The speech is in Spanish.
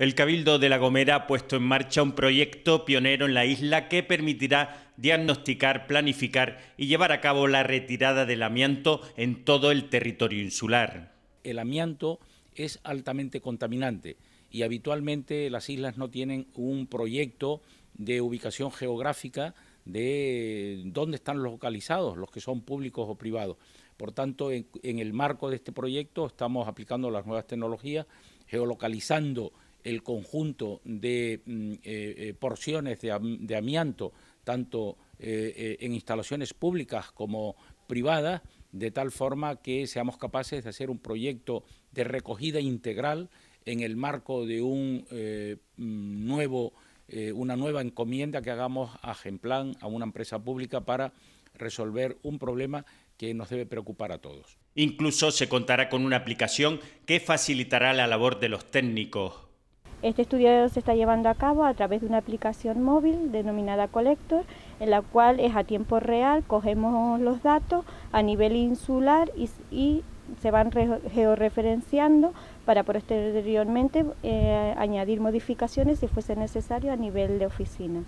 El Cabildo de La Gomera ha puesto en marcha un proyecto pionero en la isla que permitirá diagnosticar, planificar y llevar a cabo la retirada del amianto en todo el territorio insular. El amianto es altamente contaminante y habitualmente las islas no tienen un proyecto de ubicación geográfica de dónde están los localizados los que son públicos o privados. Por tanto, en, en el marco de este proyecto estamos aplicando las nuevas tecnologías, geolocalizando el conjunto de mm, eh, eh, porciones de, amianto, tanto eh, en instalaciones públicas como privadas, de tal forma que seamos capaces de hacer un proyecto de recogida integral en el marco de un mm, nuevo, una nueva encomienda que hagamos a Genplan, a una empresa pública, para resolver un problema que nos debe preocupar a todos. Incluso se contará con una aplicación que facilitará la labor de los técnicos este estudio se está llevando a cabo a través de una aplicación móvil denominada Collector, en la cual es a tiempo real, cogemos los datos a nivel insular y, se van georreferenciando para posteriormente eh, añadir modificaciones si fuese necesario a nivel de oficina.